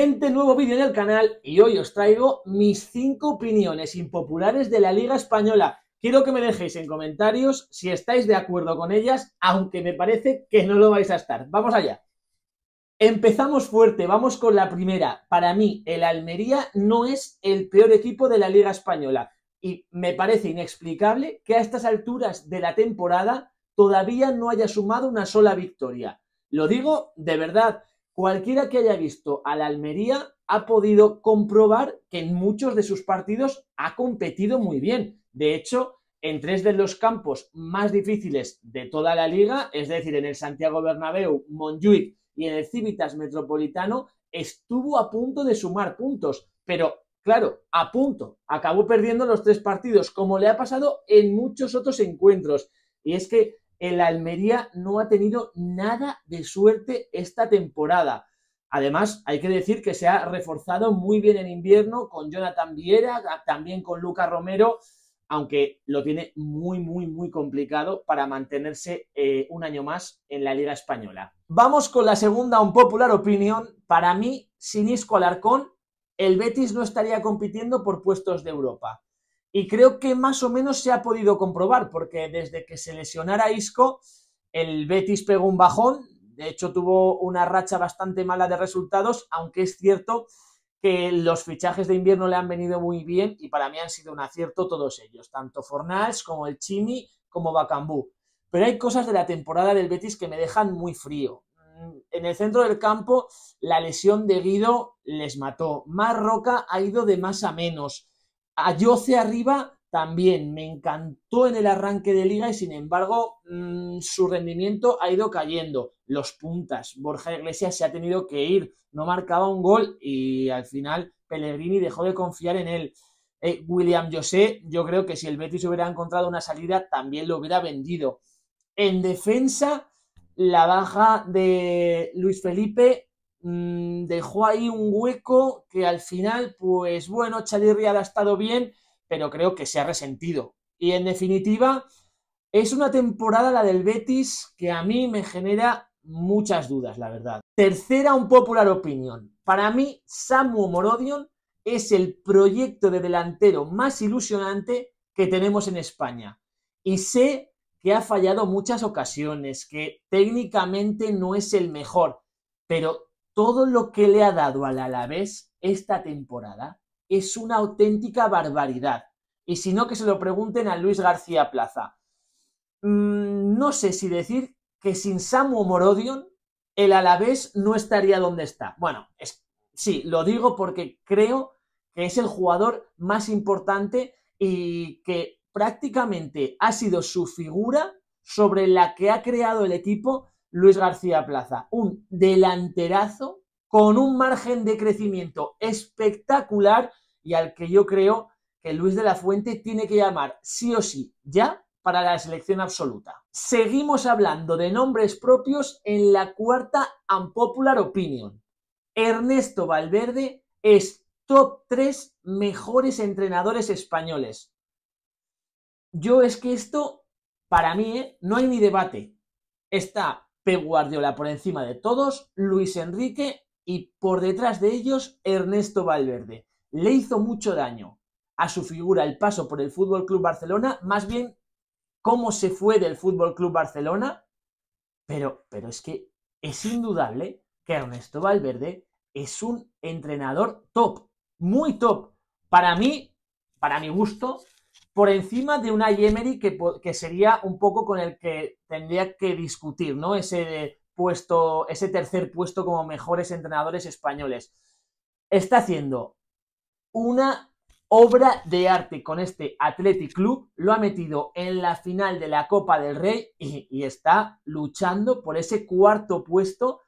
gente, nuevo vídeo en el canal y hoy os traigo mis cinco opiniones impopulares de la Liga Española. Quiero que me dejéis en comentarios si estáis de acuerdo con ellas, aunque me parece que no lo vais a estar. Vamos allá. Empezamos fuerte, vamos con la primera. Para mí, el Almería no es el peor equipo de la Liga Española y me parece inexplicable que a estas alturas de la temporada todavía no haya sumado una sola victoria. Lo digo de verdad, Cualquiera que haya visto a la Almería ha podido comprobar que en muchos de sus partidos ha competido muy bien. De hecho, en tres de los campos más difíciles de toda la liga, es decir, en el Santiago Bernabéu, Montjuic y en el Civitas Metropolitano, estuvo a punto de sumar puntos, pero claro, a punto, acabó perdiendo los tres partidos, como le ha pasado en muchos otros encuentros. Y es que el Almería no ha tenido nada de suerte esta temporada. Además, hay que decir que se ha reforzado muy bien en invierno con Jonathan Viera, también con Luca Romero, aunque lo tiene muy, muy, muy complicado para mantenerse eh, un año más en la Liga Española. Vamos con la segunda un popular opinión. Para mí, sin Isco Alarcón, el Betis no estaría compitiendo por puestos de Europa. Y creo que más o menos se ha podido comprobar, porque desde que se lesionara Isco, el Betis pegó un bajón. De hecho, tuvo una racha bastante mala de resultados, aunque es cierto que los fichajes de invierno le han venido muy bien y para mí han sido un acierto todos ellos, tanto Fornals como el Chimi como Bacambú. Pero hay cosas de la temporada del Betis que me dejan muy frío. Mm, en el centro del campo, la lesión de Guido les mató. Más Roca ha ido de más a menos. A arriba también me encantó en el arranque de liga y sin embargo mm, su rendimiento ha ido cayendo. Los puntas, Borja Iglesias se ha tenido que ir, no marcaba un gol y al final Pellegrini dejó de confiar en él. Eh, William José, yo creo que si el Betis hubiera encontrado una salida también lo hubiera vendido. En defensa, la baja de Luis Felipe Mm, dejó ahí un hueco que al final, pues bueno, Chalirriada ha estado bien, pero creo que se ha resentido. Y en definitiva, es una temporada la del Betis que a mí me genera muchas dudas, la verdad. Tercera, un popular opinión. Para mí, Samu Morodion es el proyecto de delantero más ilusionante que tenemos en España. Y sé que ha fallado muchas ocasiones, que técnicamente no es el mejor, pero todo lo que le ha dado al Alavés esta temporada es una auténtica barbaridad. Y si no, que se lo pregunten a Luis García Plaza. Mm, no sé si decir que sin Samu Morodion el Alavés no estaría donde está. Bueno, sí, lo digo porque creo que es el jugador más importante y que prácticamente ha sido su figura sobre la que ha creado el equipo Luis García Plaza. Un delanterazo con un margen de crecimiento espectacular y al que yo creo que Luis de la Fuente tiene que llamar sí o sí ya para la selección absoluta. Seguimos hablando de nombres propios en la cuarta unpopular opinion. Ernesto Valverde es top 3 mejores entrenadores españoles. Yo es que esto, para mí, ¿eh? no hay ni debate. Está Pep Guardiola por encima de todos, Luis Enrique y por detrás de ellos Ernesto Valverde. Le hizo mucho daño a su figura el paso por el Fútbol Club Barcelona, más bien cómo se fue del Fútbol Club Barcelona, pero, pero es que es indudable que Ernesto Valverde es un entrenador top, muy top. Para mí, para mi gusto, por encima de una Yemery que, sería un poco con el que tendría que discutir, ¿no? Ese puesto, ese tercer puesto como mejores entrenadores españoles. Está haciendo una obra de arte con este Athletic Club, lo ha metido en la final de la Copa del Rey y, está luchando por ese cuarto puesto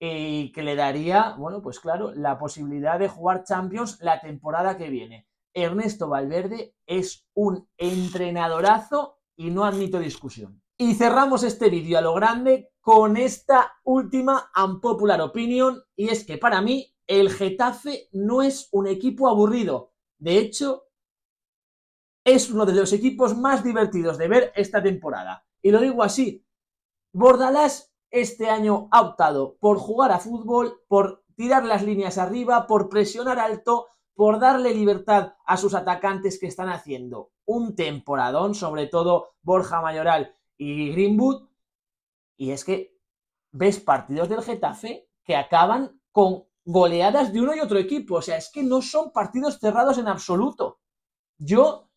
eh, que le daría, bueno, pues claro, la posibilidad de jugar Champions la temporada que viene. Ernesto Valverde es un entrenadorazo y no admito discusión. Y cerramos este vídeo a lo grande con esta última unpopular opinion y es que para mí el Getafe no es un equipo aburrido. De hecho, es uno de los equipos más divertidos de ver esta temporada. Y lo digo así, Bordalás este año ha optado por jugar a fútbol, por tirar las líneas arriba, por presionar alto, por darle libertad a sus atacantes que están haciendo un temporadón, sobre todo Borja Mayoral y Greenwood. Y es que ves partidos del Getafe que acaban con goleadas de uno y otro equipo. O sea, es que no son partidos cerrados en absoluto. Yo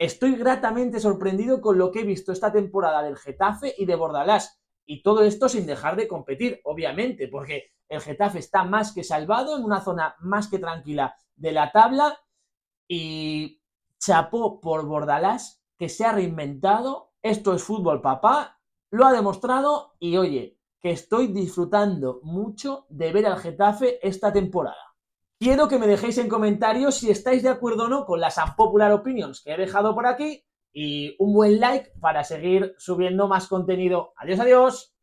estoy gratamente sorprendido con lo que he visto esta temporada del Getafe y de Bordalás. Y todo esto sin dejar de competir, obviamente, porque el Getafe está más que salvado en una zona más que tranquila de la tabla y chapó por Bordalás que se ha reinventado. Esto es fútbol, papá. Lo ha demostrado y oye, que estoy disfrutando mucho de ver al Getafe esta temporada. Quiero que me dejéis en comentarios si estáis de acuerdo o no con las unpopular opinions que he dejado por aquí y un buen like para seguir subiendo más contenido. Adiós, adiós.